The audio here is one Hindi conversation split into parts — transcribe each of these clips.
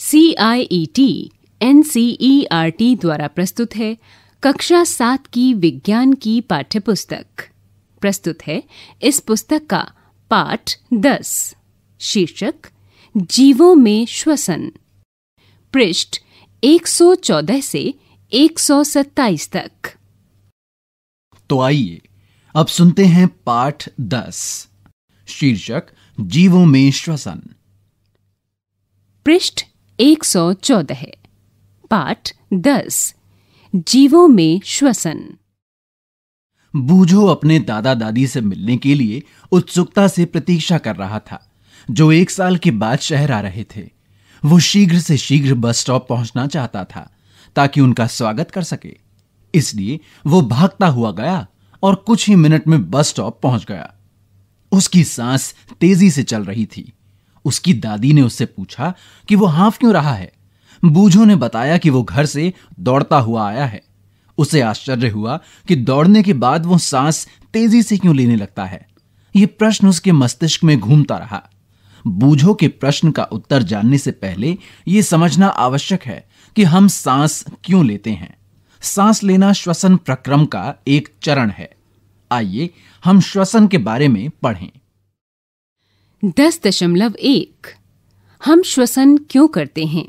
C I E T N C E R T द्वारा प्रस्तुत है कक्षा सात की विज्ञान की पाठ्य पुस्तक प्रस्तुत है इस पुस्तक का पाठ दस शीर्षक जीवों में श्वसन पृष्ठ 114 से 127 तक तो आइए अब सुनते हैं पाठ दस शीर्षक जीवों में श्वसन पृष्ठ 114 पाठ 10 जीवों में श्वसन बूझो अपने दादा दादी से मिलने के लिए उत्सुकता से प्रतीक्षा कर रहा था जो एक साल के बाद शहर आ रहे थे वो शीघ्र से शीघ्र बस स्टॉप पहुंचना चाहता था ताकि उनका स्वागत कर सके इसलिए वो भागता हुआ गया और कुछ ही मिनट में बस स्टॉप पहुंच गया उसकी सांस तेजी से चल रही थी उसकी दादी ने उससे पूछा कि वो हाँफ क्यों रहा है बूझो ने बताया कि वो घर से दौड़ता हुआ आया है उसे आश्चर्य हुआ कि दौड़ने के बाद वो सांस तेजी से क्यों लेने लगता है ये प्रश्न उसके मस्तिष्क में घूमता रहा बूझो के प्रश्न का उत्तर जानने से पहले यह समझना आवश्यक है कि हम सांस क्यों लेते हैं सांस लेना श्वसन प्रक्रम का एक चरण है आइए हम श्वसन के बारे में पढ़ें दस दशमलव एक हम श्वसन क्यों करते हैं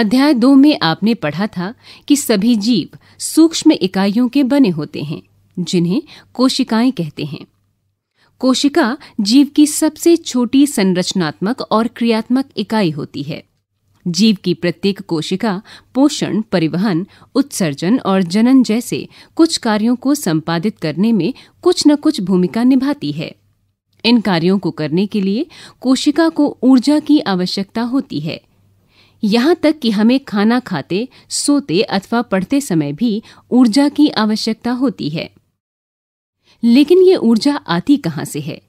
अध्याय दो में आपने पढ़ा था कि सभी जीव सूक्ष्म इकाइयों के बने होते हैं जिन्हें कोशिकाएं कहते हैं कोशिका जीव की सबसे छोटी संरचनात्मक और क्रियात्मक इकाई होती है जीव की प्रत्येक कोशिका पोषण परिवहन उत्सर्जन और जनन जैसे कुछ कार्यों को संपादित करने में कुछ न कुछ भूमिका निभाती है इन कार्यों को करने के लिए कोशिका को ऊर्जा की आवश्यकता होती है यहाँ तक कि हमें खाना खाते सोते अथवा पढ़ते समय भी ऊर्जा की आवश्यकता होती है लेकिन ये ऊर्जा आती कहाँ से है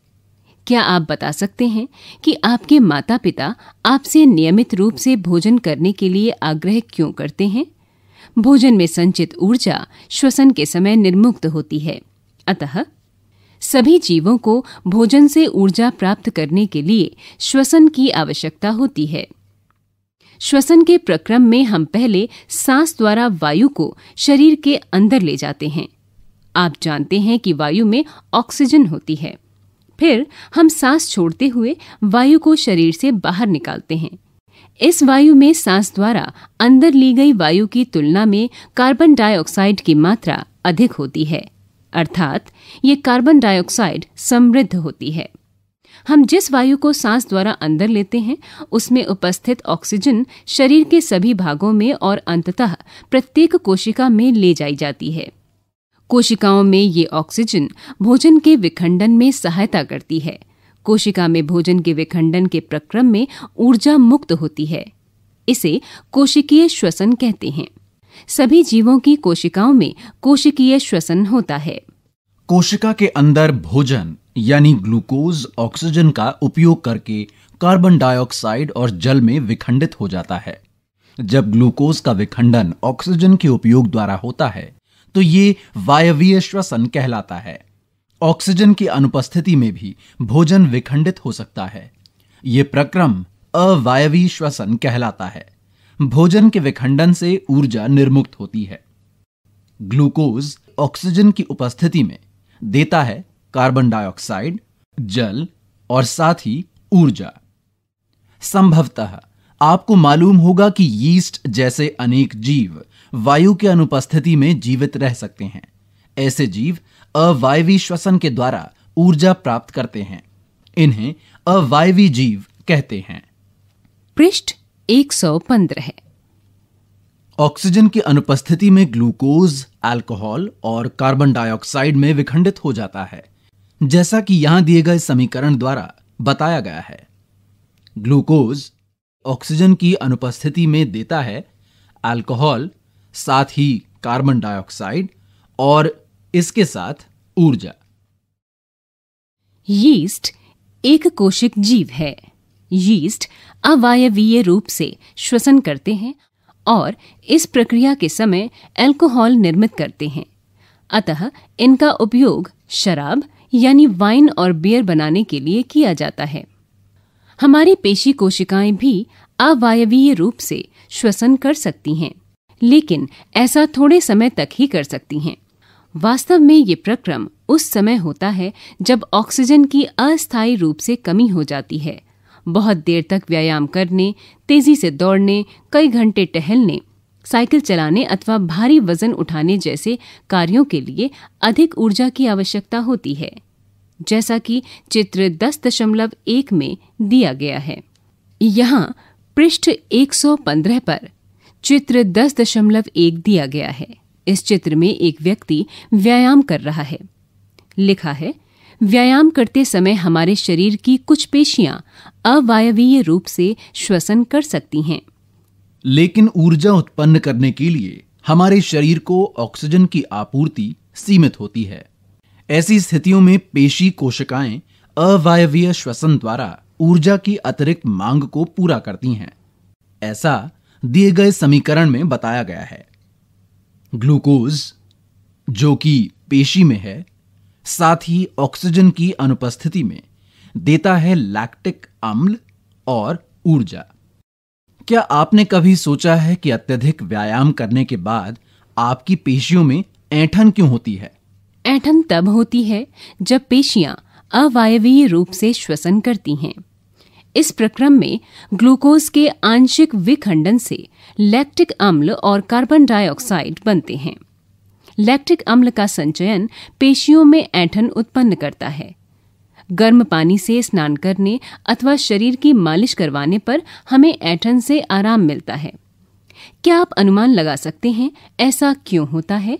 क्या आप बता सकते हैं कि आपके माता पिता आपसे नियमित रूप से भोजन करने के लिए आग्रह क्यों करते हैं भोजन में संचित ऊर्जा श्वसन के समय निर्मुक्त होती है अतः सभी जीवों को भोजन से ऊर्जा प्राप्त करने के लिए श्वसन की आवश्यकता होती है श्वसन के प्रक्रम में हम पहले सांस द्वारा वायु को शरीर के अंदर ले जाते हैं आप जानते हैं कि वायु में ऑक्सीजन होती है फिर हम सांस छोड़ते हुए वायु को शरीर से बाहर निकालते हैं इस वायु में सांस द्वारा अंदर ली गई वायु की तुलना में कार्बन डाइऑक्साइड की मात्रा अधिक होती है अर्थात ये कार्बन डाइऑक्साइड समृद्ध होती है हम जिस वायु को सांस द्वारा अंदर लेते हैं उसमें उपस्थित ऑक्सीजन शरीर के सभी भागों में और अंततः प्रत्येक कोशिका में ले जाई जाती है कोशिकाओं में ये ऑक्सीजन भोजन के विखंडन में सहायता करती है कोशिका में भोजन के विखंडन के प्रक्रम में ऊर्जा मुक्त होती है इसे कोशिकीय श्वसन कहते हैं सभी जीवों की कोशिकाओं में कोशिकीय श्वसन होता है कोशिका के अंदर भोजन यानी ग्लूकोज ऑक्सीजन का उपयोग करके कार्बन डाइऑक्साइड और जल में विखंडित हो जाता है जब ग्लूकोज का विखंडन ऑक्सीजन के उपयोग द्वारा होता है तो ये वायवीय श्वसन कहलाता है ऑक्सीजन की अनुपस्थिति में भी भोजन विखंडित हो सकता है ये प्रक्रम अवायवीय श्वसन कहलाता है भोजन के विखंडन से ऊर्जा निर्मुक्त होती है ग्लूकोज ऑक्सीजन की उपस्थिति में देता है कार्बन डाइऑक्साइड जल और साथ ही ऊर्जा संभवतः आपको मालूम होगा कि यीस्ट जैसे अनेक जीव वायु के अनुपस्थिति में जीवित रह सकते हैं ऐसे जीव अवायवी श्वसन के द्वारा ऊर्जा प्राप्त करते हैं इन्हें अवायवी जीव कहते हैं पृष्ठ 115 है ऑक्सीजन की अनुपस्थिति में ग्लूकोज अल्कोहल और कार्बन डाइऑक्साइड में विखंडित हो जाता है जैसा कि यहां दिए गए समीकरण द्वारा बताया गया है ग्लूकोज ऑक्सीजन की अनुपस्थिति में देता है अल्कोहल साथ ही कार्बन डाइऑक्साइड और इसके साथ ऊर्जा यीस्ट एक कोशिक जीव है यीस्ट अवायवीय रूप से श्वसन करते हैं और इस प्रक्रिया के समय अल्कोहल निर्मित करते हैं अतः इनका उपयोग शराब यानी वाइन और बियर बनाने के लिए किया जाता है हमारी पेशी कोशिकाएं भी अवायवीय रूप से श्वसन कर सकती हैं लेकिन ऐसा थोड़े समय तक ही कर सकती हैं वास्तव में ये प्रक्रम उस समय होता है जब ऑक्सीजन की अस्थायी रूप से कमी हो जाती है बहुत देर तक व्यायाम करने तेजी से दौड़ने कई घंटे टहलने साइकिल चलाने अथवा भारी वजन उठाने जैसे कार्यों के लिए अधिक ऊर्जा की आवश्यकता होती है जैसा कि चित्र 10.1 में दिया गया है यहाँ पृष्ठ 115 पर चित्र 10.1 दिया गया है इस चित्र में एक व्यक्ति व्यायाम कर रहा है लिखा है व्यायाम करते समय हमारे शरीर की कुछ पेशियां अवायवीय रूप से श्वसन कर सकती हैं लेकिन ऊर्जा उत्पन्न करने के लिए हमारे शरीर को ऑक्सीजन की आपूर्ति सीमित होती है ऐसी स्थितियों में पेशी कोशिकाएं अवायवीय श्वसन द्वारा ऊर्जा की अतिरिक्त मांग को पूरा करती हैं ऐसा दिए गए समीकरण में बताया गया है ग्लूकोज जो कि पेशी में है साथ ही ऑक्सीजन की अनुपस्थिति में देता है लैक्टिक अम्ल और ऊर्जा क्या आपने कभी सोचा है कि अत्यधिक व्यायाम करने के बाद आपकी पेशियों में ऐठन क्यों होती है ऐठन तब होती है जब पेशियां अवायवीय रूप से श्वसन करती हैं इस प्रक्रम में ग्लूकोज के आंशिक विखंडन से लैक्टिक अम्ल और कार्बन डाइऑक्साइड बनते हैं लैक्टिक अम्ल का संचयन पेशियों में ऐठन उत्पन्न करता है गर्म पानी से स्नान करने अथवा शरीर की मालिश करवाने पर हमें ऐठन से आराम मिलता है क्या आप अनुमान लगा सकते हैं ऐसा क्यों होता है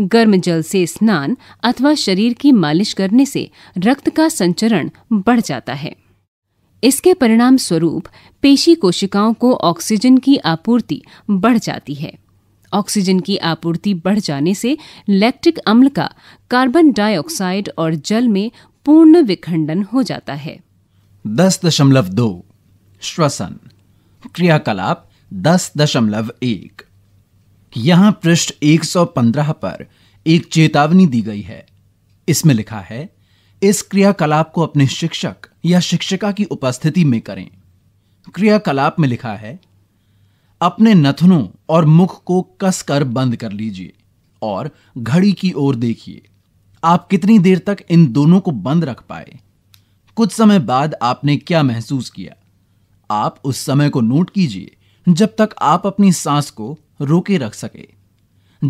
गर्म जल से स्नान अथवा शरीर की मालिश करने से रक्त का संचरण बढ़ जाता है इसके परिणाम स्वरूप पेशी कोशिकाओं को ऑक्सीजन की आपूर्ति बढ़ जाती है ऑक्सीजन की आपूर्ति बढ़ जाने से लैक्टिक अम्ल का कार्बन डाइऑक्साइड और जल में पूर्ण विखंडन हो जाता है दस दशमलव दो श्वसन क्रियाकलाप दस दशमलव एक यहां पृष्ठ 115 पर एक चेतावनी दी गई है इसमें लिखा है इस क्रियाकलाप को अपने शिक्षक या शिक्षिका की उपस्थिति में करें क्रियाकलाप में लिखा है अपने नथनों और मुख को कसकर बंद कर लीजिए और घड़ी की ओर देखिए आप कितनी देर तक इन दोनों को बंद रख पाए कुछ समय बाद आपने क्या महसूस किया आप उस समय को नोट कीजिए जब तक आप अपनी सांस को रोके रख सके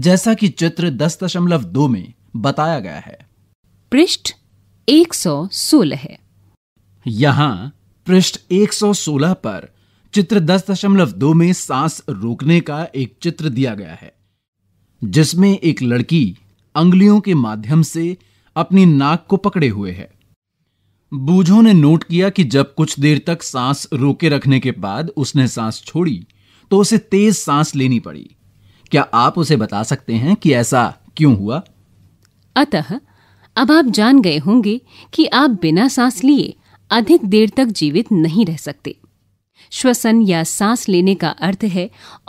जैसा कि चित्र दस दशमलव दो में बताया गया है पृष्ठ 116 है यहां पृष्ठ 116 पर चित्र दस दशमलव दो में सांस रोकने का एक चित्र दिया गया है जिसमें एक लड़की अंगुलियों के माध्यम से अपनी नाक को पकड़े हुए है बूझो ने नोट किया कि जब कुछ देर तक सांस रोके रखने के बाद उसने सांस छोड़ी तो उसे तेज सांस लेनी पड़ी क्या आप उसे बता सकते हैं कि ऐसा क्यों हुआ अतः अब आप जान गए होंगे कि आप बिना सांस लिए अधिक देर तक जीवित नहीं रह सकते श्वसन या सांस लेने का अर्थ है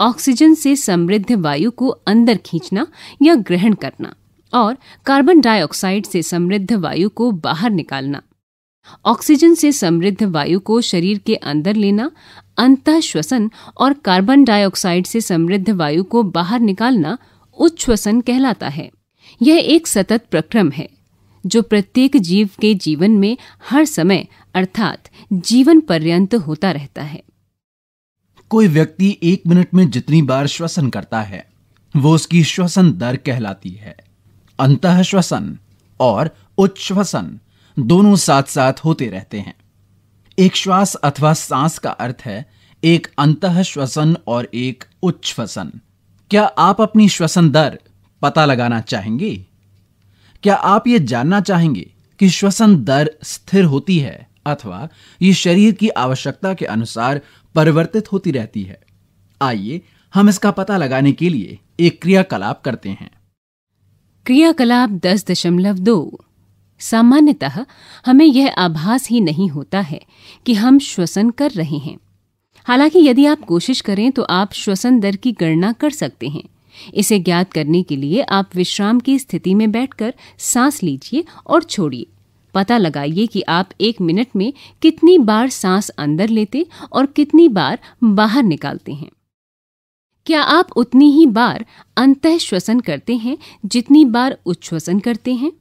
ऑक्सीजन से समृद्ध वायु को अंदर खींचना या ग्रहण करना और कार्बन डाइऑक्साइड से समृद्ध वायु को बाहर निकालना ऑक्सीजन से समृद्ध वायु को शरीर के अंदर लेना अंत श्वसन और कार्बन डाइऑक्साइड से समृद्ध वायु को बाहर निकालना उच्छ्वसन कहलाता है यह एक सतत प्रक्रम है जो प्रत्येक जीव के जीवन में हर समय अर्थात जीवन पर्यंत होता रहता है कोई व्यक्ति एक मिनट में जितनी बार श्वसन करता है वो उसकी श्वसन दर कहलाती है अंत श्वसन और उच्छ्वसन दोनों साथ साथ होते रहते हैं एक श्वास अथवा सांस का अर्थ है एक अंत श्वसन और एक उच्छ्वसन क्या आप अपनी श्वसन दर पता लगाना चाहेंगे क्या आप ये जानना चाहेंगे कि श्वसन दर स्थिर होती है अथवा ये शरीर की आवश्यकता के अनुसार परिवर्तित होती रहती है आइए हम इसका पता लगाने के लिए एक क्रियाकलाप करते हैं क्रियाकलाप दस दशमलव दो सामान्यतः हमें यह आभास ही नहीं होता है कि हम श्वसन कर रहे हैं हालांकि यदि आप कोशिश करें तो आप श्वसन दर की गणना कर सकते हैं इसे ज्ञात करने के लिए आप विश्राम की स्थिति में बैठकर सांस लीजिए और छोड़िए पता लगाइए कि आप एक मिनट में कितनी बार सांस अंदर लेते और कितनी बार बाहर निकालते हैं क्या आप उतनी ही बार अंत श्वसन करते हैं जितनी बार उच्छ्वसन करते हैं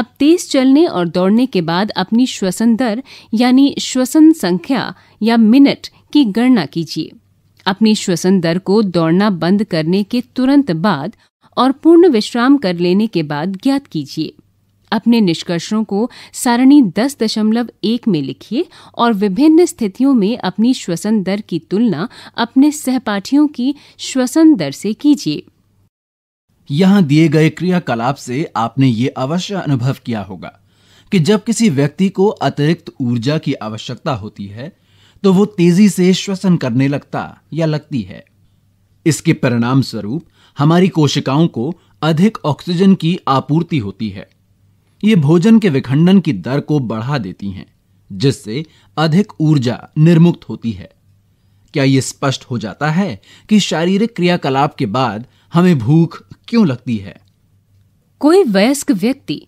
अब तेज चलने और दौड़ने के बाद अपनी श्वसन दर यानी श्वसन संख्या या मिनट की गणना कीजिए अपनी श्वसन दर को दौड़ना बंद करने के तुरंत बाद और पूर्ण विश्राम कर लेने के बाद ज्ञात कीजिए अपने निष्कर्षों को सारणी दस दशमलव एक में लिखिए और विभिन्न स्थितियों में अपनी श्वसन दर की तुलना अपने सहपाठियों की श्वसन दर से कीजिए यहाँ दिए गए क्रियाकलाप से आपने ये अवश्य अनुभव किया होगा कि जब किसी व्यक्ति को अतिरिक्त ऊर्जा की आवश्यकता होती है तो वो तेजी से श्वसन करने लगता या लगती है इसके परिणाम स्वरूप हमारी कोशिकाओं को अधिक ऑक्सीजन की आपूर्ति होती है ये भोजन के विखंडन की दर को बढ़ा देती हैं जिससे अधिक ऊर्जा निर्मुक्त होती है क्या यह स्पष्ट हो जाता है कि शारीरिक क्रियाकलाप के बाद हमें भूख क्यों लगती है कोई वयस्क व्यक्ति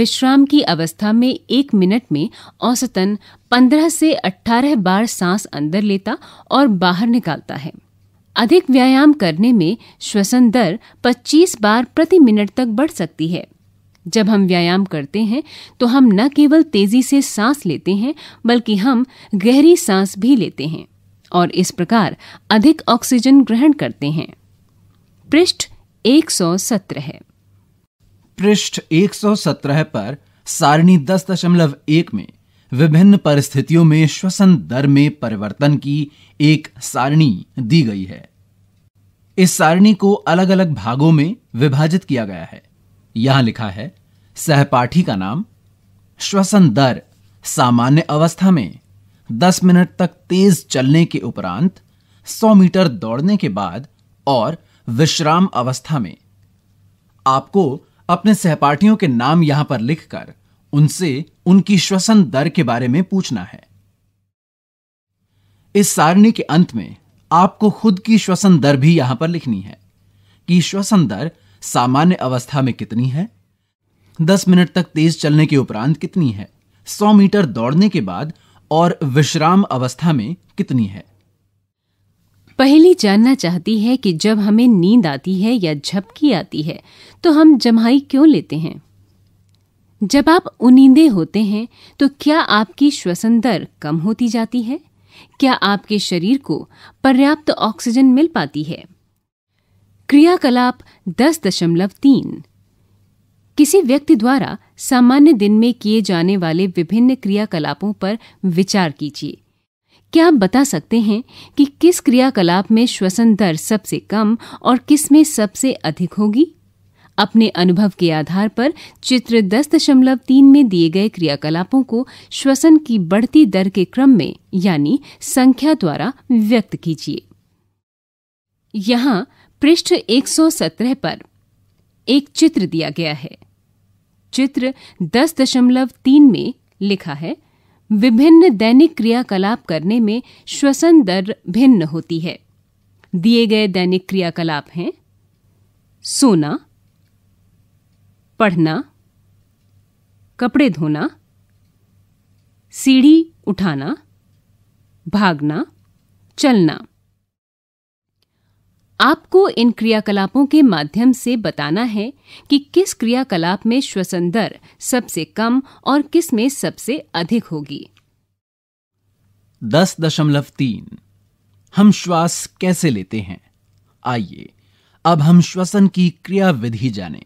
विश्राम की अवस्था में एक मिनट में औसतन 15 से 18 बार सांस अंदर लेता और बाहर निकालता है अधिक व्यायाम करने में श्वसन दर 25 बार प्रति मिनट तक बढ़ सकती है जब हम व्यायाम करते हैं तो हम न केवल तेजी से सांस लेते हैं बल्कि हम गहरी सांस भी लेते हैं और इस प्रकार अधिक ऑक्सीजन ग्रहण करते हैं पृष्ठ 117 है पृष्ठ 117 पर सारणी 10.1 में विभिन्न परिस्थितियों में श्वसन दर में परिवर्तन की एक सारणी दी गई है इस सारणी को अलग अलग भागों में विभाजित किया गया है यहां लिखा है सहपाठी का नाम श्वसन दर सामान्य अवस्था में 10 मिनट तक तेज चलने के उपरांत 100 मीटर दौड़ने के बाद और विश्राम अवस्था में आपको अपने सहपाठियों के नाम यहां पर लिखकर उनसे उनकी श्वसन दर के बारे में पूछना है इस सारणी के अंत में आपको खुद की श्वसन दर भी यहां पर लिखनी है कि श्वसन दर सामान्य अवस्था में कितनी है दस मिनट तक तेज चलने के उपरांत कितनी है सौ मीटर दौड़ने के बाद और विश्राम अवस्था में कितनी है पहली जानना चाहती है कि जब हमें नींद आती है या झपकी आती है तो हम जमाई क्यों लेते हैं जब आप उनींदे होते हैं तो क्या आपकी श्वसन दर कम होती जाती है क्या आपके शरीर को पर्याप्त ऑक्सीजन मिल पाती है क्रियाकलाप दस दशमलव तीन किसी व्यक्ति द्वारा सामान्य दिन में किए जाने वाले विभिन्न क्रियाकलापों पर विचार कीजिए क्या आप बता सकते हैं कि किस क्रियाकलाप में श्वसन दर सबसे कम और किस में सबसे अधिक होगी अपने अनुभव के आधार पर चित्र दस दशमलव तीन में दिए गए क्रियाकलापों को श्वसन की बढ़ती दर के क्रम में यानी संख्या द्वारा व्यक्त कीजिए यहां पृष्ठ 117 पर एक चित्र दिया गया है चित्र 10.3 में लिखा है विभिन्न दैनिक क्रियाकलाप करने में श्वसन दर भिन्न होती है दिए गए दैनिक क्रियाकलाप हैं सोना पढ़ना कपड़े धोना सीढ़ी उठाना भागना चलना आपको इन क्रियाकलापों के माध्यम से बताना है कि किस क्रियाकलाप में श्वसन दर सबसे कम और किस में सबसे अधिक होगी दस दशमलव तीन हम श्वास कैसे लेते हैं आइए अब हम श्वसन की क्रिया विधि जाने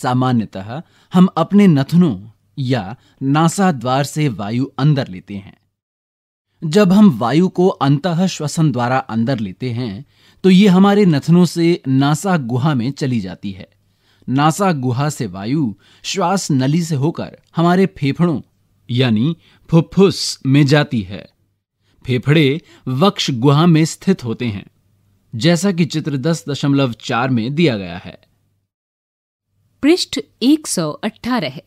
सामान्यतः हम अपने नथनों या नासा द्वार से वायु अंदर लेते हैं जब हम वायु को अंत श्वसन द्वारा अंदर लेते हैं तो ये हमारे नथनों से नासा गुहा में चली जाती है नासा गुहा से वायु श्वास नली से होकर हमारे फेफड़ों यानी फुफ्फुस में जाती है फेफड़े वक्ष गुहा में स्थित होते हैं जैसा कि चित्र दस दशमलव चार में दिया गया है पृष्ठ 118 है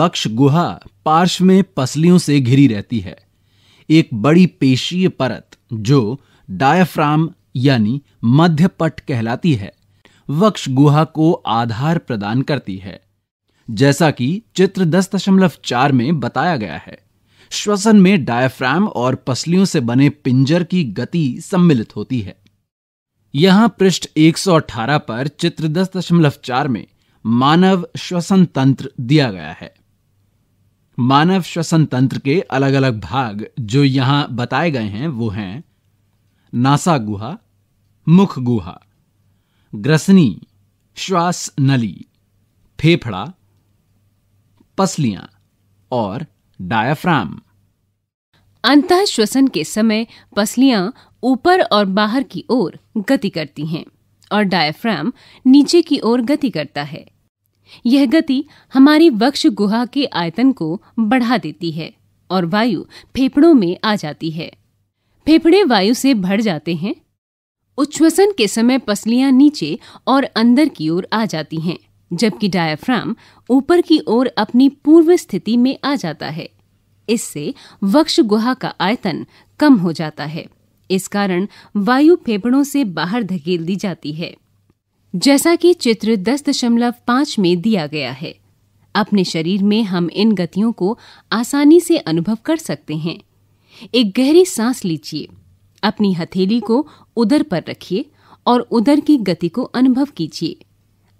वक्ष गुहा पार्श्व में पसलियों से घिरी रहती है एक बड़ी पेशीय परत जो डायफ्राम यानी मध्य पट कहलाती है वक्ष गुहा को आधार प्रदान करती है जैसा कि चित्र दस दशमलव चार में बताया गया है श्वसन में डायफ्राम और पसलियों से बने पिंजर की गति सम्मिलित होती है यहां पृष्ठ 118 पर चित्र दस दशमलव चार में मानव श्वसन तंत्र दिया गया है मानव श्वसन तंत्र के अलग अलग भाग जो यहां बताए गए हैं वो हैं नासा गुहा मुख गुहा ग्रसनी श्वास नली फेफड़ा पसलियां और डायाफ्राम अंत श्वसन के समय पसलियां ऊपर और बाहर की ओर गति करती हैं और डायफ्राम नीचे की ओर गति करता है यह गति हमारी वक्ष गुहा के आयतन को बढ़ा देती है और वायु फेफड़ों में आ जाती है फेफड़े वायु से भर जाते हैं उच्छ्वसन के समय पसलियां नीचे और अंदर की ओर आ जाती हैं जबकि डायफ्राम ऊपर की ओर अपनी पूर्व स्थिति में आ जाता है इससे वक्ष गुहा का आयतन कम हो जाता है इस कारण वायु फेफड़ों से बाहर धकेल दी जाती है जैसा कि चित्र 10.5 में दिया गया है अपने शरीर में हम इन गतियों को आसानी से अनुभव कर सकते हैं एक गहरी सांस लीजिए अपनी हथेली को उदर पर रखिए और उदर की गति को अनुभव कीजिए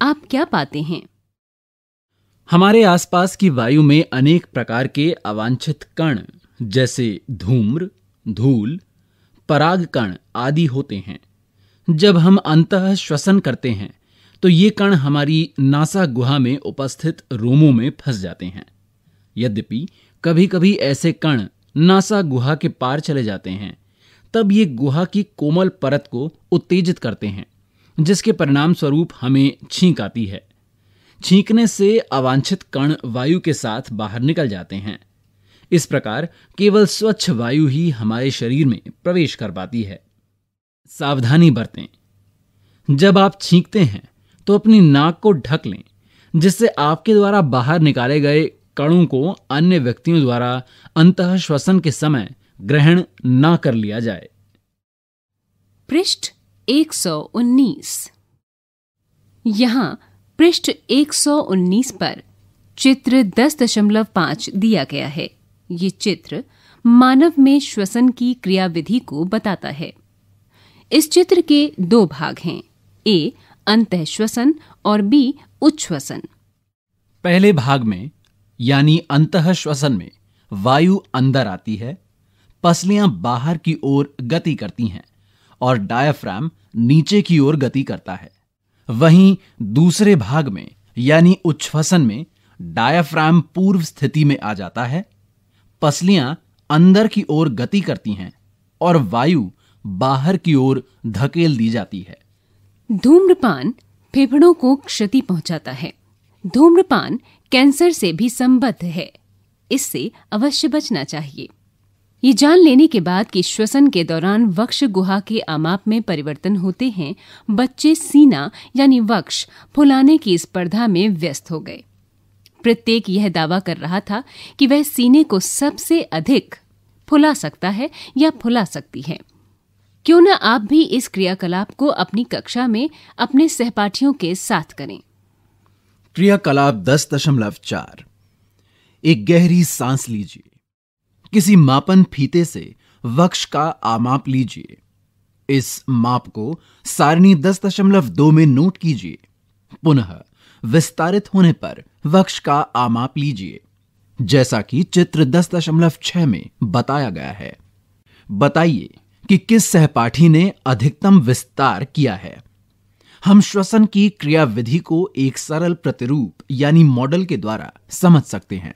आप क्या पाते हैं हमारे आसपास की वायु में अनेक प्रकार के अवांछित कण जैसे धूम्र धूल पराग कण आदि होते हैं जब हम अंत श्वसन करते हैं तो ये कण हमारी नासा गुहा में उपस्थित रोमों में फंस जाते हैं यद्यपि कभी कभी ऐसे कण नासा गुहा के पार चले जाते हैं तब ये गुहा की कोमल परत को उत्तेजित करते हैं जिसके परिणाम स्वरूप हमें छींक आती है छींकने से अवांछित कण वायु के साथ बाहर निकल जाते हैं इस प्रकार केवल स्वच्छ वायु ही हमारे शरीर में प्रवेश कर पाती है सावधानी बरतें जब आप छींकते हैं तो अपनी नाक को ढक लें जिससे आपके द्वारा बाहर निकाले गए कणों को अन्य व्यक्तियों द्वारा अंत श्वसन के समय ग्रहण न कर लिया जाए पृष्ठ 119 यहाँ पृष्ठ 119 पर चित्र 10.5 दिया गया है ये चित्र मानव में श्वसन की क्रियाविधि को बताता है इस चित्र के दो भाग हैं ए अंत श्वसन और बी उच्छ्वसन पहले भाग में यानी अंत श्वसन में वायु अंदर आती है पसलियां बाहर की ओर गति करती हैं और डायफ्राम नीचे की ओर गति करता है वहीं दूसरे भाग में यानी उच्छ्वसन में डायफ्राम पूर्व स्थिति में आ जाता है पसलियां अंदर की ओर गति करती हैं और वायु बाहर की ओर धकेल दी जाती है धूम्रपान फेफड़ों को क्षति पहुंचाता है धूम्रपान कैंसर से भी संबद्ध है इससे अवश्य बचना चाहिए ये जान लेने के बाद कि श्वसन के दौरान वक्ष गुहा के आमाप में परिवर्तन होते हैं बच्चे सीना यानी वक्ष फुलाने की स्पर्धा में व्यस्त हो गए प्रत्येक यह दावा कर रहा था कि वह सीने को सबसे अधिक फुला सकता है या फुला सकती है क्यों न आप भी इस क्रियाकलाप को अपनी कक्षा में अपने सहपाठियों के साथ करें क्रियाकलाप दस दशमलव चार एक गहरी सांस लीजिए किसी मापन फीते से वक्ष का आमाप लीजिए इस माप को सारणी दस दशमलव दो में नोट कीजिए पुनः विस्तारित होने पर वक्ष का आमाप लीजिए जैसा कि चित्र दस दशमलव छह में बताया गया है बताइए कि किस सहपाठी ने अधिकतम विस्तार किया है हम श्वसन की क्रियाविधि को एक सरल प्रतिरूप यानी मॉडल के द्वारा समझ सकते हैं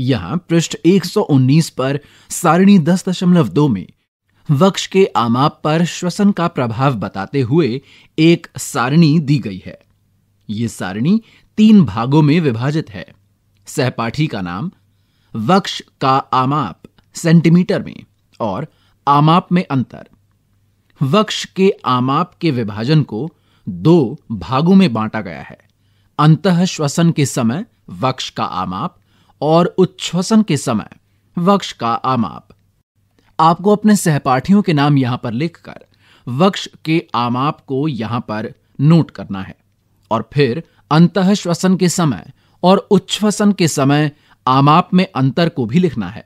यहां पृष्ठ 119 पर सारिणी 10.2 में वक्ष के आमाप पर श्वसन का प्रभाव बताते हुए एक सारणी दी गई है यह सारणी तीन भागों में विभाजित है सहपाठी का नाम वक्ष का आमाप सेंटीमीटर में और आमाप में अंतर वक्ष के आमाप के विभाजन को दो भागों में बांटा गया है अंत श्वसन के समय वक्ष का आमाप और उच्छ्वसन के समय वक्ष का आमाप आपको अपने सहपाठियों के नाम यहां पर लिखकर वक्ष के आमाप को यहां पर नोट करना है और फिर अंत श्वसन के समय और उच्छ्वसन के समय आमाप में अंतर को भी लिखना है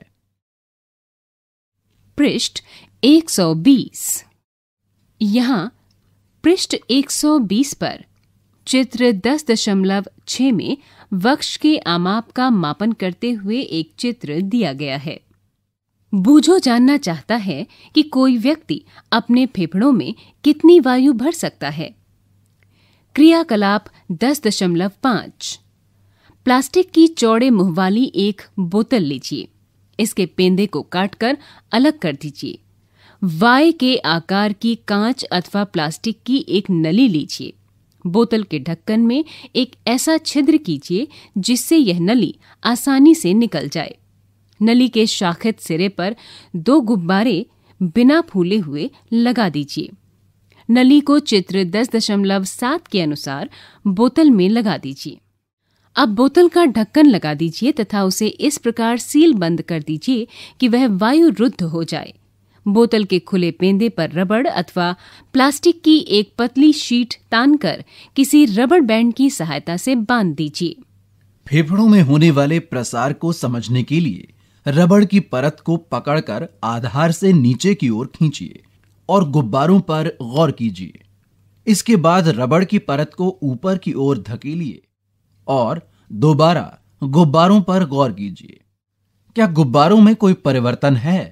पृष्ठ 120 यहाँ पृष्ठ 120 पर चित्र 10.6 में वक्ष के आमाप का मापन करते हुए एक चित्र दिया गया है बूझो जानना चाहता है कि कोई व्यक्ति अपने फेफड़ों में कितनी वायु भर सकता है क्रियाकलाप 10.5 प्लास्टिक की चौड़े मुंह वाली एक बोतल लीजिए इसके पेंदे को काटकर अलग कर दीजिए वाई के आकार की कांच अथवा प्लास्टिक की एक नली लीजिए बोतल के ढक्कन में एक ऐसा छिद्र कीजिए जिससे यह नली आसानी से निकल जाए नली के शाखित सिरे पर दो गुब्बारे बिना फूले हुए लगा दीजिए नली को चित्र 10.7 के अनुसार बोतल में लगा दीजिए अब बोतल का ढक्कन लगा दीजिए तथा उसे इस प्रकार सील बंद कर दीजिए कि वह वायु रुद्ध हो जाए बोतल के खुले पेंदे पर रबड़ अथवा प्लास्टिक की एक पतली शीट तानकर किसी रबड़ बैंड की सहायता से बांध दीजिए फेफड़ों में होने वाले प्रसार को समझने के लिए रबड़ की परत को पकड़कर आधार से नीचे की ओर खींचिए और गुब्बारों पर गौर कीजिए इसके बाद रबड़ की परत को ऊपर की ओर धकेलिए और दोबारा गुब्बारों पर गौर कीजिए क्या गुब्बारों में कोई परिवर्तन है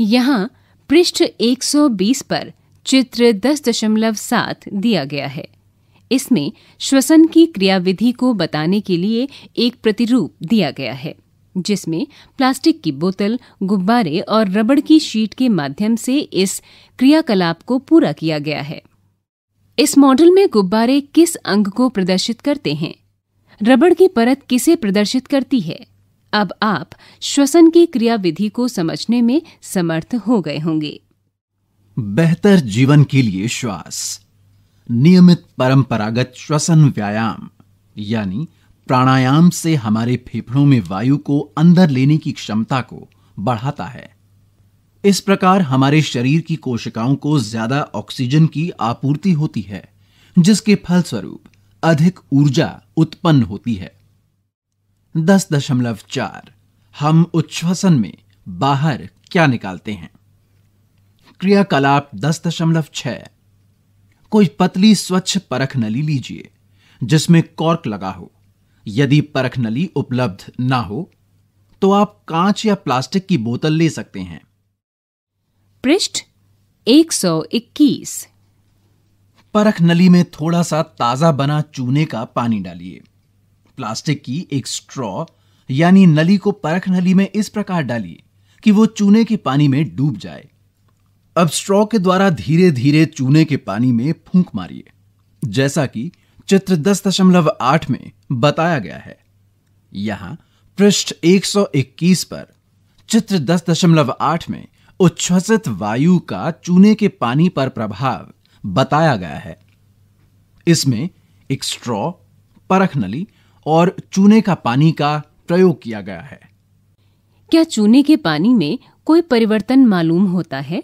यहाँ पृष्ठ 120 पर चित्र 10.7 दिया गया है इसमें श्वसन की क्रियाविधि को बताने के लिए एक प्रतिरूप दिया गया है जिसमें प्लास्टिक की बोतल गुब्बारे और रबड़ की शीट के माध्यम से इस क्रियाकलाप को पूरा किया गया है इस मॉडल में गुब्बारे किस अंग को प्रदर्शित करते हैं रबड़ की परत किसे प्रदर्शित करती है अब आप श्वसन की क्रियाविधि को समझने में समर्थ हो गए होंगे बेहतर जीवन के लिए श्वास नियमित परंपरागत श्वसन व्यायाम यानी प्राणायाम से हमारे फेफड़ों में वायु को अंदर लेने की क्षमता को बढ़ाता है इस प्रकार हमारे शरीर की कोशिकाओं को ज्यादा ऑक्सीजन की आपूर्ति होती है जिसके फलस्वरूप अधिक ऊर्जा उत्पन्न होती है दस दशमलव चार हम उच्छ्वसन में बाहर क्या निकालते हैं क्रियाकलाप दस दशमलव छ कोई पतली स्वच्छ परख नली लीजिए जिसमें कॉर्क लगा हो यदि परख नली उपलब्ध ना हो तो आप कांच या प्लास्टिक की बोतल ले सकते हैं पृष्ठ 121 परख नली में थोड़ा सा ताजा बना चूने का पानी डालिए प्लास्टिक की एक स्ट्रॉ यानी नली को परख नली में इस प्रकार डालिए कि वो चूने के पानी में डूब जाए अब स्ट्रॉ के द्वारा धीरे धीरे चूने के पानी में फूंक मारिए जैसा कि चित्र दस दशमलव आठ में बताया गया है यहां पृष्ठ 121 पर चित्र दस दशमलव आठ में उच्छ्वसित वायु का चूने के पानी पर प्रभाव बताया गया है इसमें एक स्ट्रॉ परख नली और चूने का पानी का प्रयोग किया गया है क्या चूने के पानी में कोई परिवर्तन मालूम होता है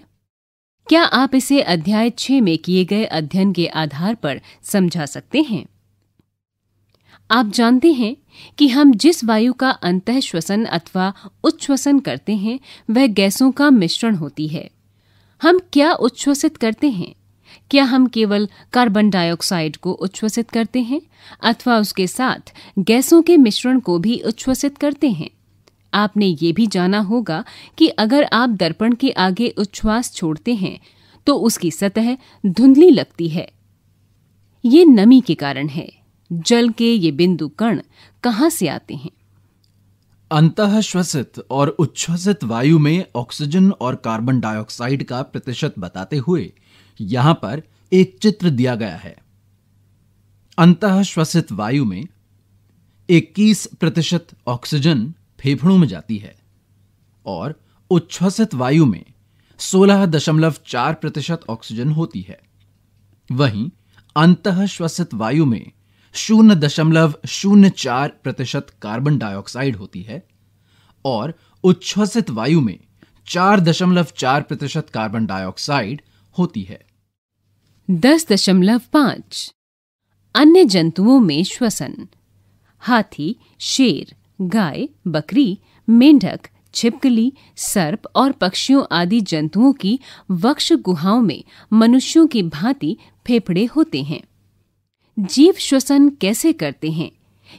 क्या आप इसे अध्याय छः में किए गए अध्ययन के आधार पर समझा सकते हैं आप जानते हैं कि हम जिस वायु का अंत श्वसन अथवा उच्छ्वसन करते हैं वह गैसों का मिश्रण होती है हम क्या उच्छ्वसित करते हैं क्या हम केवल कार्बन डाइऑक्साइड को उच्छ्वसित करते हैं अथवा उसके साथ गैसों के मिश्रण को भी उच्छ्वसित करते हैं आपने ये भी जाना होगा कि अगर आप दर्पण के आगे उच्छ्वास छोड़ते हैं तो उसकी सतह धुंधली लगती है ये नमी के कारण है जल के ये बिंदु कण कहाँ से आते हैं अंत श्वसित और उच्छ्वसित वायु में ऑक्सीजन और कार्बन डाइऑक्साइड का प्रतिशत बताते हुए यहां पर एक चित्र दिया गया है अंत श्वसित वायु में 21 प्रतिशत ऑक्सीजन फेफड़ों में जाती है और उच्छ्वसित वायु में 16.4 प्रतिशत ऑक्सीजन होती है वहीं अंत श्वसित वायु में शून्य दशमलव शून्य चार प्रतिशत कार्बन डाइऑक्साइड होती है और उच्छ्वसित वायु में चार दशमलव चार प्रतिशत कार्बन डाइऑक्साइड होती है दस दशमलव पांच अन्य जंतुओं में श्वसन हाथी शेर गाय बकरी मेंढक छिपकली सर्प और पक्षियों आदि जंतुओं की वक्ष गुहाओं में मनुष्यों की भांति फेफड़े होते हैं जीव श्वसन कैसे करते हैं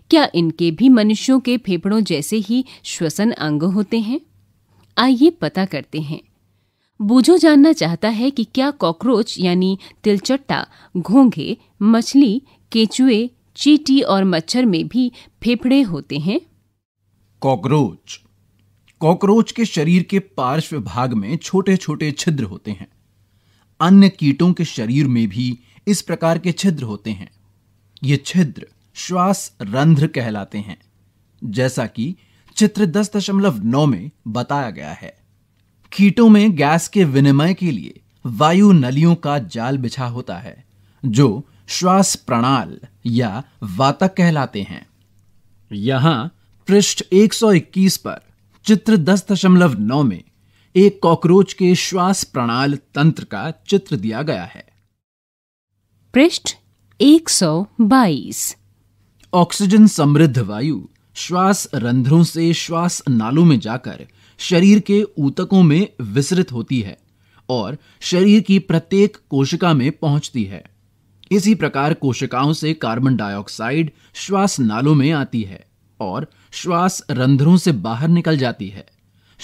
क्या इनके भी मनुष्यों के फेफड़ों जैसे ही श्वसन अंग होते हैं आइए पता करते हैं बूझो जानना चाहता है कि क्या कॉकरोच यानी तिलचट्टा घोंघे मछली केचुए चीटी और मच्छर में भी फेफड़े होते हैं कॉकरोच कॉकरोच के शरीर के पार्श्व भाग में छोटे छोटे छिद्र होते हैं अन्य कीटों के शरीर में भी इस प्रकार के छिद्र होते हैं ये छिद्र श्वास रंध्र कहलाते हैं जैसा कि चित्र दस दशमलव नौ में बताया गया है कीटों में गैस के विनिमय के लिए वायु नलियों का जाल बिछा होता है जो श्वास प्रणाल या वातक कहलाते हैं यहां पृष्ठ 121 पर चित्र 10.9 में एक कॉकरोच के श्वास प्रणाल तंत्र का चित्र दिया गया है पृष्ठ 122 ऑक्सीजन समृद्ध वायु श्वास रंध्रों से श्वास नालों में जाकर शरीर के ऊतकों में विसरित होती है और शरीर की प्रत्येक कोशिका में पहुंचती है इसी प्रकार कोशिकाओं से कार्बन डाइऑक्साइड श्वास नालों में आती है और श्वास रंध्रों से बाहर निकल जाती है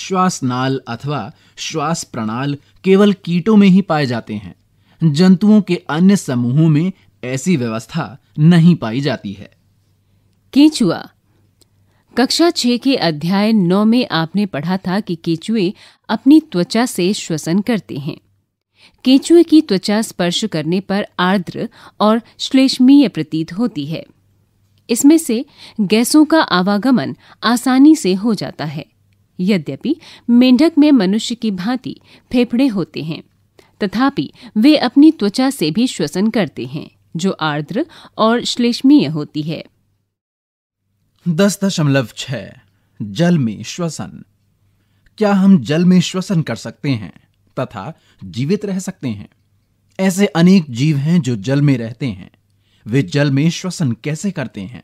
श्वास नाल अथवा श्वास प्रणाल केवल कीटों में ही पाए जाते हैं जंतुओं के अन्य समूहों में ऐसी व्यवस्था नहीं पाई जाती है केंचुआ कक्षा छह के अध्याय नौ में आपने पढ़ा था कि केचुए अपनी त्वचा से श्वसन करते हैं केचुए की त्वचा स्पर्श करने पर आर्द्र और श्लेष्मीय प्रतीत होती है इसमें से गैसों का आवागमन आसानी से हो जाता है यद्यपि मेंढक में मनुष्य की भांति फेफड़े होते हैं तथापि वे अपनी त्वचा से भी श्वसन करते हैं जो आर्द्र और श्लेष्मीय होती है दस दशमलव छ जल में श्वसन क्या हम जल में श्वसन कर सकते हैं तथा जीवित रह सकते हैं ऐसे अनेक जीव हैं जो जल में रहते हैं वे जल में श्वसन कैसे करते हैं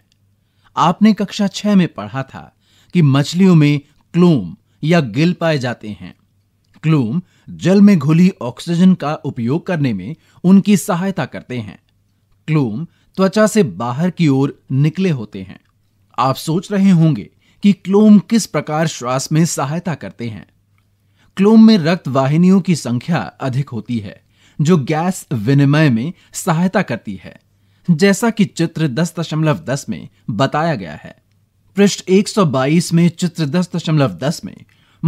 आपने कक्षा छह में पढ़ा था कि मछलियों में क्लोम या गिल पाए जाते हैं क्लोम जल में घुली ऑक्सीजन का उपयोग करने में उनकी सहायता करते हैं क्लोम त्वचा से बाहर की ओर निकले होते हैं आप सोच रहे होंगे कि क्लोम किस प्रकार श्वास में सहायता करते हैं क्लोम में रक्त वाहिनियों की संख्या अधिक होती है जो गैस विनिमय में सहायता करती है जैसा कि चित्र 10.10 में बताया गया है पृष्ठ 122 में चित्र 10.10 में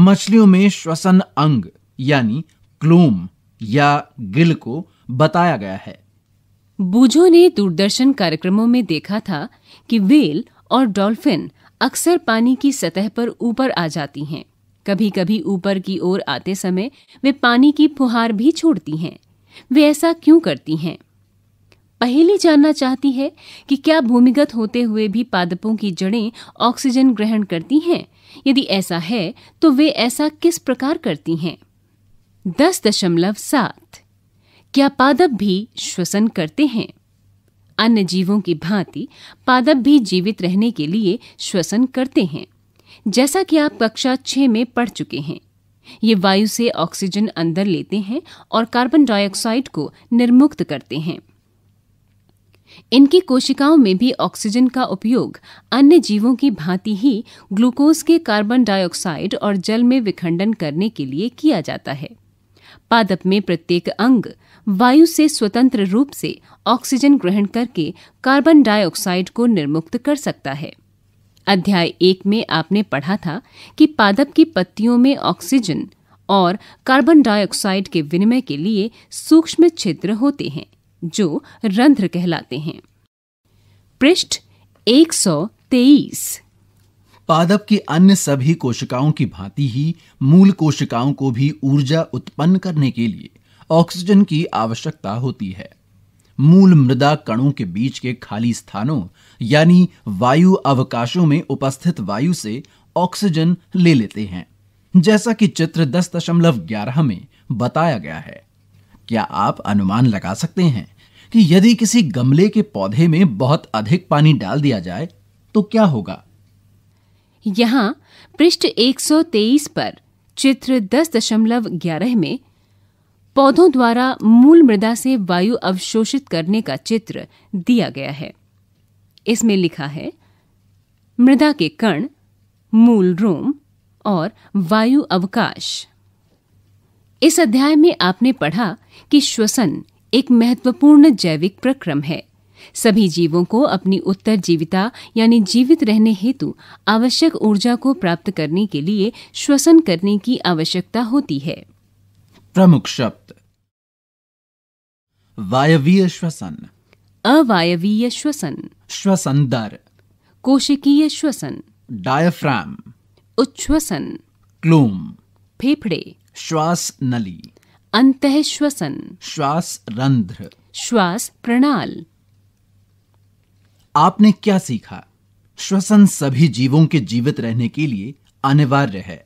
मछलियों में श्वसन अंग यानी क्लोम या गिल को बताया गया है बूझो ने दूरदर्शन कार्यक्रमों में देखा था कि वेल और डॉल्फिन अक्सर पानी की सतह पर ऊपर आ जाती हैं कभी कभी ऊपर की ओर आते समय वे पानी की फुहार भी छोड़ती हैं वे ऐसा क्यों करती हैं पहली जानना चाहती है कि क्या भूमिगत होते हुए भी पादपों की जड़ें ऑक्सीजन ग्रहण करती हैं यदि ऐसा है तो वे ऐसा किस प्रकार करती हैं दस दशमलव सात क्या पादप भी श्वसन करते हैं अन्य जीवों की भांति पादप भी जीवित रहने के लिए श्वसन करते हैं जैसा कि आप कक्षा छह में पढ़ चुके हैं ये वायु से ऑक्सीजन अंदर लेते हैं और कार्बन डाइऑक्साइड को निर्मुक्त करते हैं इनकी कोशिकाओं में भी ऑक्सीजन का उपयोग अन्य जीवों की भांति ही ग्लूकोज के कार्बन डाइऑक्साइड और जल में विखंडन करने के लिए किया जाता है पादप में प्रत्येक अंग वायु से स्वतंत्र रूप से ऑक्सीजन ग्रहण करके कार्बन डाइऑक्साइड को निर्मुक्त कर सकता है अध्याय एक में आपने पढ़ा था कि पादप की पत्तियों में ऑक्सीजन और कार्बन डाइऑक्साइड के विनिमय के लिए सूक्ष्म छिद्र होते हैं जो रंध्र कहलाते हैं पृष्ठ 123 पादप की अन्य सभी कोशिकाओं की भांति ही मूल कोशिकाओं को भी ऊर्जा उत्पन्न करने के लिए ऑक्सीजन की आवश्यकता होती है मूल मृदा कणों के बीच के खाली स्थानों यानी वायु अवकाशों में उपस्थित वायु से ऑक्सीजन ले लेते हैं जैसा कि चित्र दस दशमलव ग्यारह में बताया गया है क्या आप अनुमान लगा सकते हैं कि यदि किसी गमले के पौधे में बहुत अधिक पानी डाल दिया जाए तो क्या होगा यहाँ पृष्ठ 123 पर चित्र दस दशमलव ग्यारह में पौधों द्वारा मूल मृदा से वायु अवशोषित करने का चित्र दिया गया है इसमें लिखा है मृदा के कण मूल रोम और वायु अवकाश इस अध्याय में आपने पढ़ा कि श्वसन एक महत्वपूर्ण जैविक प्रक्रम है सभी जीवों को अपनी उत्तर जीविता यानी जीवित रहने हेतु आवश्यक ऊर्जा को प्राप्त करने के लिए श्वसन करने की आवश्यकता होती है प्रमुख शब्द वायवीय श्वसन अवायवीय श्वसन श्वसन दर कोशिकीय श्वसन डायफ्राम उच्छ्वसन क्लोम फेफड़े श्वास नली अंत श्वसन श्वास रंध्र श्वास प्रणाल आपने क्या सीखा श्वसन सभी जीवों के जीवित रहने के लिए अनिवार्य है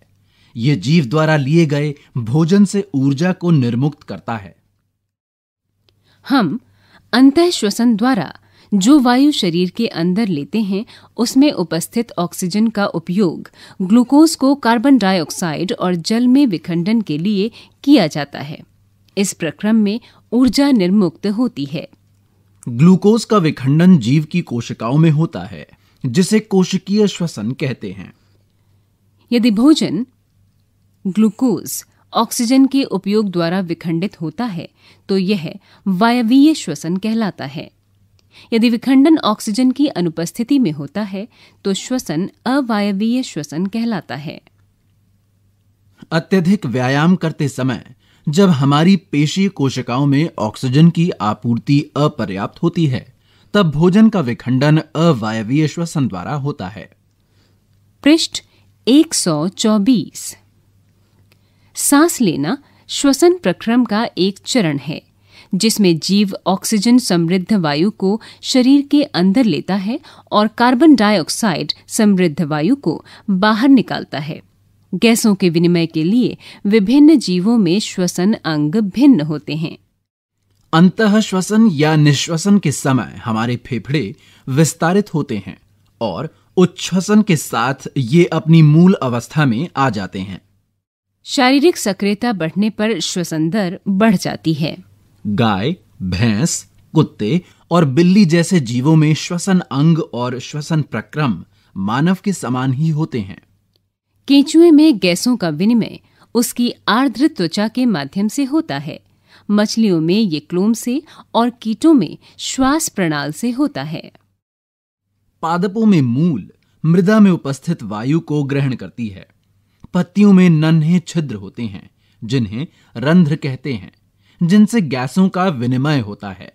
ये जीव द्वारा लिए गए भोजन से ऊर्जा को निर्मुक्त करता है हम अंत श्वसन द्वारा जो वायु शरीर के अंदर लेते हैं उसमें उपस्थित ऑक्सीजन का उपयोग ग्लूकोज को कार्बन डाइऑक्साइड और जल में विखंडन के लिए किया जाता है इस प्रक्रम में ऊर्जा निर्मुक्त होती है ग्लूकोज का विखंडन जीव की कोशिकाओं में होता है जिसे कोशिकीय श्वसन कहते हैं यदि भोजन ग्लूकोज ऑक्सीजन के उपयोग द्वारा विखंडित होता है तो यह वायवीय श्वसन कहलाता है यदि विखंडन ऑक्सीजन की अनुपस्थिति में होता है तो श्वसन अवायवीय श्वसन कहलाता है अत्यधिक व्यायाम करते समय जब हमारी पेशी कोशिकाओं में ऑक्सीजन की आपूर्ति अपर्याप्त होती है तब भोजन का विखंडन अवायवीय श्वसन द्वारा होता है पृष्ठ 124 सांस लेना श्वसन प्रक्रम का एक चरण है जिसमें जीव ऑक्सीजन समृद्ध वायु को शरीर के अंदर लेता है और कार्बन डाइऑक्साइड समृद्ध वायु को बाहर निकालता है गैसों के विनिमय के लिए विभिन्न जीवों में श्वसन अंग भिन्न होते हैं अंत श्वसन या निश्वसन के समय हमारे फेफड़े विस्तारित होते हैं और उच्छ्वसन के साथ ये अपनी मूल अवस्था में आ जाते हैं शारीरिक सक्रियता बढ़ने पर श्वसन दर बढ़ जाती है गाय भैंस कुत्ते और बिल्ली जैसे जीवों में श्वसन अंग और श्वसन प्रक्रम मानव के समान ही होते हैं केंचुए में गैसों का विनिमय उसकी आर्द्र त्वचा के माध्यम से होता है मछलियों में ये क्लोम से और कीटों में श्वास प्रणाल से होता है पादपों में मूल मृदा में उपस्थित वायु को ग्रहण करती है पत्तियों में नन्हे छिद्र होते हैं जिन्हें रंध्र कहते हैं जिनसे गैसों का विनिमय होता है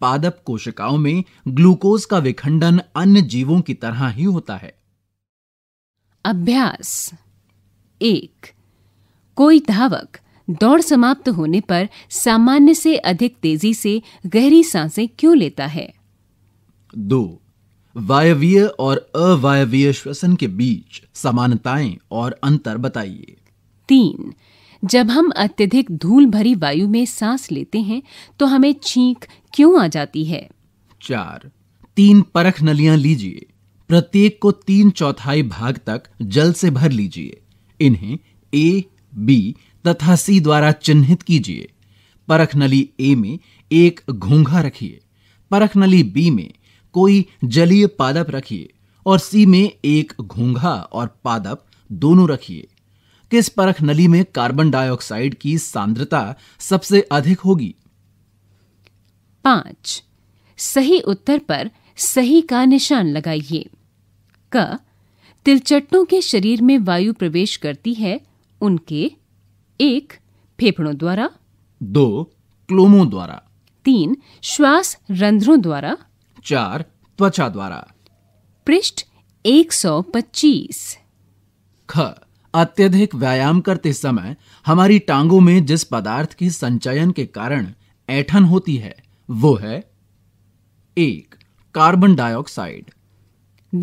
पादप कोशिकाओं में ग्लूकोज का विखंडन अन्य जीवों की तरह ही होता है अभ्यास एक कोई धावक दौड़ समाप्त होने पर सामान्य से अधिक तेजी से गहरी सांसें क्यों लेता है दो वायवीय और अवायवीय श्वसन के बीच समानताएं और अंतर बताइए तीन जब हम अत्यधिक धूल भरी वायु में सांस लेते हैं तो हमें छींक क्यों आ जाती है चार तीन परख नलियां लीजिए प्रत्येक को तीन चौथाई भाग तक जल से भर लीजिए इन्हें ए बी तथा सी द्वारा चिन्हित कीजिए परख नली ए में एक घोंघा रखिए परख नली बी में कोई जलीय पादप रखिए और सी में एक घोंघा और पादप दोनों रखिए किस परख नली में कार्बन डाइऑक्साइड की सांद्रता सबसे अधिक होगी पांच सही उत्तर पर सही का निशान लगाइए क तिलचट्टों के शरीर में वायु प्रवेश करती है उनके एक फेफड़ों द्वारा दो क्लोमों द्वारा तीन श्वास रंध्रों द्वारा चार त्वचा द्वारा पृष्ठ 125 ख अत्यधिक व्यायाम करते समय हमारी टांगों में जिस पदार्थ की संचयन के कारण ऐठन होती है वो है एक कार्बन डाइऑक्साइड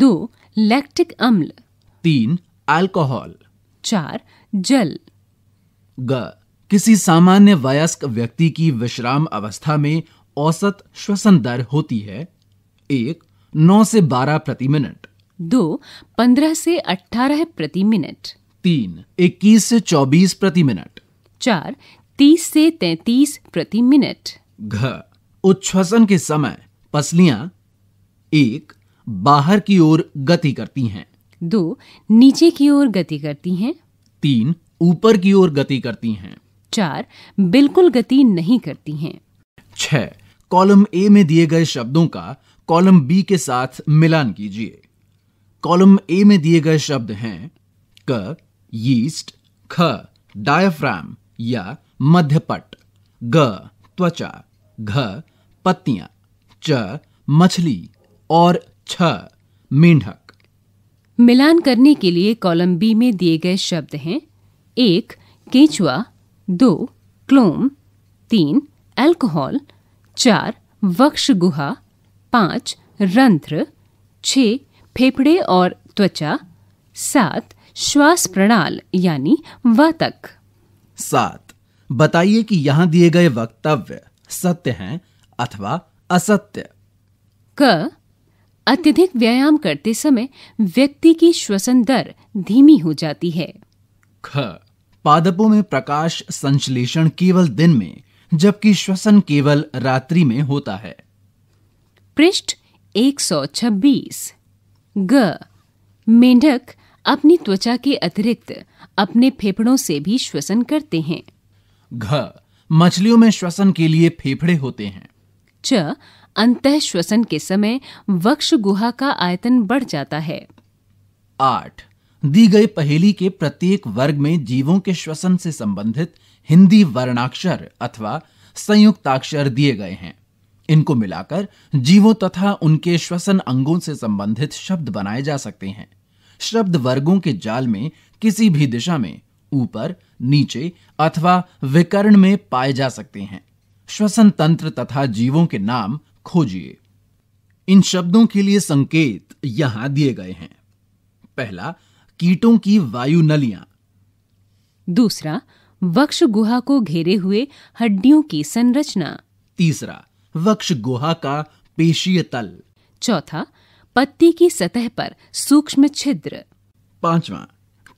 दो लैक्टिक अम्ल तीन अल्कोहल चार जल ग किसी सामान्य वयस्क व्यक्ति की विश्राम अवस्था में औसत श्वसन दर होती है एक नौ से बारह प्रति मिनट दो पंद्रह से अठारह प्रति मिनट तीन इक्कीस से चौबीस प्रति मिनट चार तीस से तैतीस प्रति मिनट घ उच्छ्वसन के समय पसलियां एक बाहर की ओर गति करती हैं दो नीचे की ओर गति करती हैं तीन ऊपर की ओर गति करती हैं चार बिल्कुल गति नहीं करती हैं छह कॉलम ए में दिए गए शब्दों का कॉलम बी के साथ मिलान कीजिए कॉलम ए में दिए गए शब्द हैं क यीस्ट ख डायफ्राम या मध्यपट ग त्वचा घ पत्तियां च मछली और छ मेंढक मिलान करने के लिए कॉलम बी में दिए गए शब्द हैं एक केचुआ दो क्लोम तीन अल्कोहल चार वक्ष गुहा पाँच रंध्र छ फेफड़े और त्वचा सात श्वास प्रणाल यानी वातक सात बताइए कि यहाँ दिए गए वक्तव्य सत्य हैं अथवा असत्य क अत्यधिक व्यायाम करते समय व्यक्ति की श्वसन दर धीमी हो जाती है ख पादपों में प्रकाश संश्लेषण केवल दिन में जबकि श्वसन केवल रात्रि में होता है पृष्ठ 126 ग मेंढक अपनी त्वचा के अतिरिक्त अपने फेफड़ों से भी श्वसन करते हैं घ मछलियों में श्वसन के लिए फेफड़े होते हैं च अंत श्वसन के समय वक्ष गुहा का आयतन बढ़ जाता है आठ दी गई पहेली के प्रत्येक वर्ग में जीवों के श्वसन से संबंधित हिंदी वर्णाक्षर अथवा संयुक्ताक्षर दिए गए हैं इनको मिलाकर जीवों तथा उनके श्वसन अंगों से संबंधित शब्द बनाए जा सकते हैं शब्द वर्गों के जाल में किसी भी दिशा में ऊपर नीचे अथवा विकर्ण में पाए जा सकते हैं श्वसन तंत्र तथा जीवों के नाम खोजिए इन शब्दों के लिए संकेत यहां दिए गए हैं पहला कीटों की वायु नलियां दूसरा वक्ष गुहा को घेरे हुए हड्डियों की संरचना तीसरा वक्ष गोहा का पेशीय तल चौथा पत्ती की सतह पर सूक्ष्म छिद्र पांचवा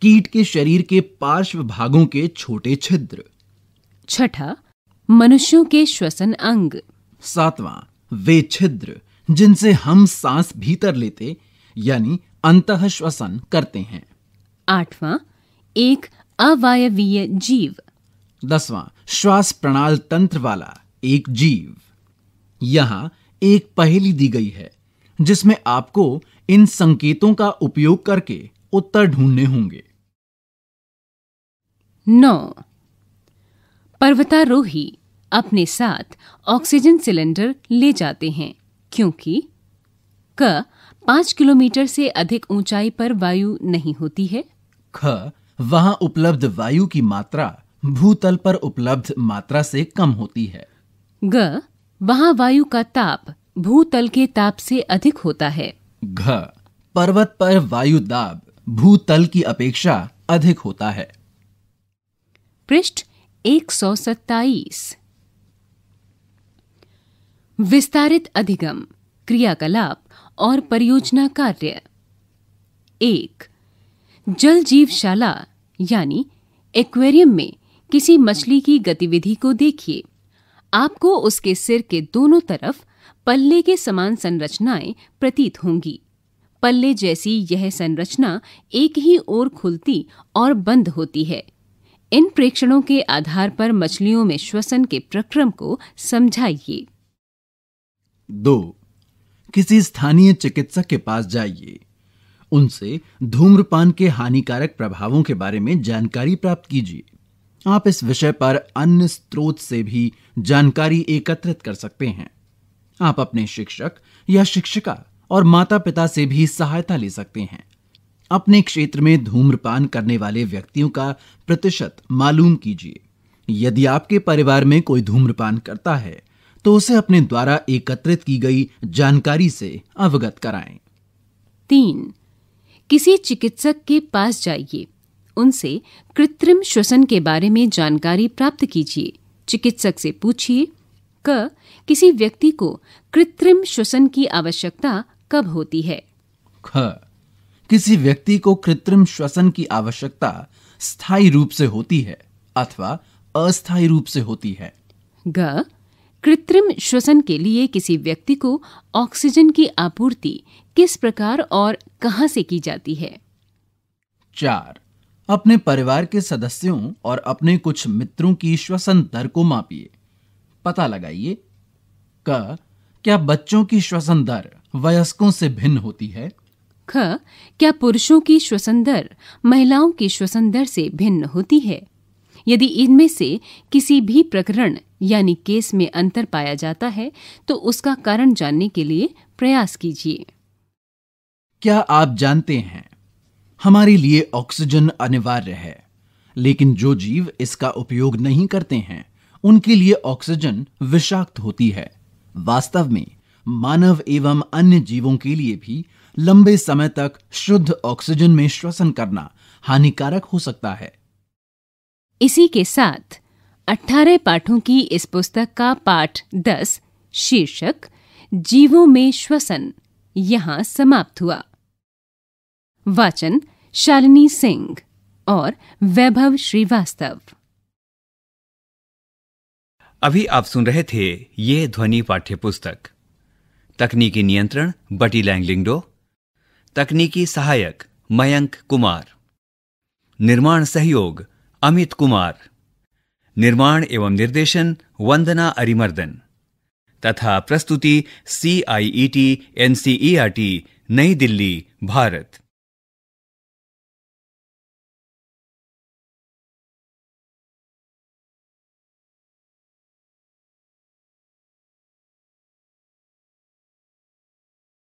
कीट के शरीर के पार्श्व भागों के छोटे छिद्र छठा मनुष्यों के श्वसन अंग सातवां वे छिद्र जिनसे हम सांस भीतर लेते यानी अंत श्वसन करते हैं आठवां एक अवायवीय जीव दसवां श्वास प्रणाल तंत्र वाला एक जीव यहां एक पहेली दी गई है जिसमें आपको इन संकेतों का उपयोग करके उत्तर ढूंढने होंगे नौ पर्वतारोही अपने साथ ऑक्सीजन सिलेंडर ले जाते हैं क्योंकि क पांच किलोमीटर से अधिक ऊंचाई पर वायु नहीं होती है ख वहां उपलब्ध वायु की मात्रा भूतल पर उपलब्ध मात्रा से कम होती है ग वहाँ वायु का ताप भूतल के ताप से अधिक होता है घ पर्वत पर वायु दाब भूतल की अपेक्षा अधिक होता है पृष्ठ सत्ताईस विस्तारित अधिगम क्रियाकलाप और परियोजना कार्य एक जल जीवशाला यानी एक्वेरियम में किसी मछली की गतिविधि को देखिए आपको उसके सिर के दोनों तरफ पल्ले के समान संरचनाएं प्रतीत होंगी पल्ले जैसी यह संरचना एक ही ओर खुलती और बंद होती है इन प्रेक्षणों के आधार पर मछलियों में श्वसन के प्रक्रम को समझाइए दो किसी स्थानीय चिकित्सक के पास जाइए उनसे धूम्रपान के हानिकारक प्रभावों के बारे में जानकारी प्राप्त कीजिए आप इस विषय पर अन्य स्रोत से भी जानकारी एकत्रित कर सकते हैं आप अपने शिक्षक या शिक्षिका और माता पिता से भी सहायता ले सकते हैं अपने क्षेत्र में धूम्रपान करने वाले व्यक्तियों का प्रतिशत मालूम कीजिए यदि आपके परिवार में कोई धूम्रपान करता है तो उसे अपने द्वारा एकत्रित की गई जानकारी से अवगत कराएं। तीन किसी चिकित्सक के पास जाइए उनसे कृत्रिम श्वसन के बारे में जानकारी प्राप्त कीजिए चिकित्सक से पूछिए क किसी व्यक्ति को कृत्रिम श्वसन की आवश्यकता कब होती है ख किसी व्यक्ति को कृत्रिम श्वसन की आवश्यकता स्थायी रूप से होती है अथवा अस्थायी रूप से होती है ग कृत्रिम श्वसन के लिए किसी व्यक्ति को ऑक्सीजन की आपूर्ति किस प्रकार और कहां से की जाती है चार अपने परिवार के सदस्यों और अपने कुछ मित्रों की श्वसन दर को मापिए पता लगाइए क क्या बच्चों की श्वसन दर वयस्कों से भिन्न होती है ख क्या पुरुषों की श्वसन दर महिलाओं की श्वसन दर से भिन्न होती है यदि इनमें से किसी भी प्रकरण यानी केस में अंतर पाया जाता है तो उसका कारण जानने के लिए प्रयास कीजिए क्या आप जानते हैं हमारे लिए ऑक्सीजन अनिवार्य है लेकिन जो जीव इसका उपयोग नहीं करते हैं उनके लिए ऑक्सीजन विषाक्त होती है वास्तव में मानव एवं अन्य जीवों के लिए भी लंबे समय तक शुद्ध ऑक्सीजन में श्वसन करना हानिकारक हो सकता है इसी के साथ 18 पाठों की इस पुस्तक का पाठ 10 शीर्षक जीवों में श्वसन यहाँ समाप्त हुआ वाचन शालिनी सिंह और वैभव श्रीवास्तव अभी आप सुन रहे थे ये ध्वनि पाठ्य पुस्तक तकनीकी नियंत्रण बटी लैंगलिंगडो तकनीकी सहायक मयंक कुमार निर्माण सहयोग अमित कुमार निर्माण एवं निर्देशन वंदना अरिमर्दन तथा प्रस्तुति C I E T N C E R T Nai Delhi Bharat